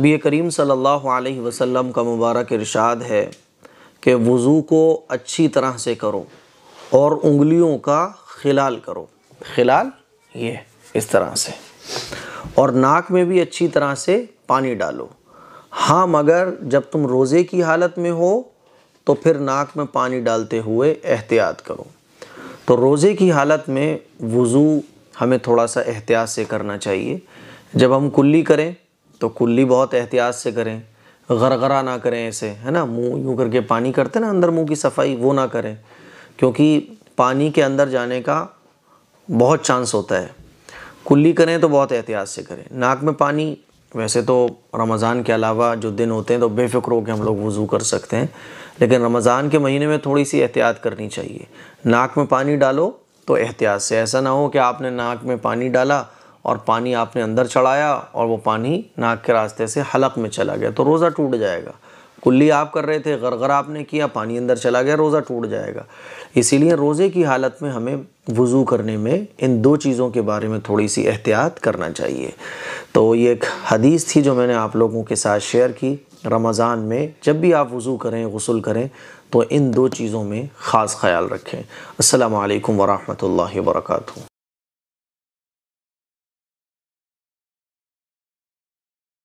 नबी करीम सल्लल्लाहु अलैहि वसल्लम का मुबारक इरशाद है कि वज़ू को अच्छी तरह से करो और उंगलियों का खिलाल करो खिलाल ये इस तरह से और नाक में भी अच्छी तरह से पानी डालो हाँ मगर जब तुम रोज़े की हालत में हो तो फिर नाक में पानी डालते हुए एहतियात करो तो रोज़े की हालत में वज़ू हमें थोड़ा सा एहतियात से करना चाहिए जब हम कुल्ली करें तो कुल्ली बहुत एहतियात से करें गरगरा ना करें ऐसे है ना मुंह यूँ करके पानी करते ना अंदर मुंह की सफाई वो ना करें क्योंकि पानी के अंदर जाने का बहुत चांस होता है कुल्ली करें तो बहुत एहतियात से करें नाक में पानी वैसे तो रमज़ान के अलावा जो दिन होते हैं तो बेफिक्र होकर हम लोग वज़ू कर सकते हैं लेकिन रमज़ान के महीने में थोड़ी सी एहतियात करनी चाहिए नाक में पानी डालो तो एहतियात से ऐसा ना हो कि आपने नाक में पानी डाला और पानी आपने अंदर चढ़ाया और वो पानी नाक के रास्ते से हलक में चला गया तो रोज़ा टूट जाएगा कुल्ली आप कर रहे थे गरगर आपने किया पानी अंदर चला गया रोज़ा टूट जाएगा इसीलिए रोज़े की हालत में हमें वज़ू करने में इन दो चीज़ों के बारे में थोड़ी सी एहतियात करना चाहिए तो ये एक हदीस थी जो मैंने आप लोगों के साथ शेयर की रमज़ान में जब भी आप वज़ू करें गसल करें तो इन दो चीज़ों में ख़ास ख्याल रखें असलकम वरहमल वर्का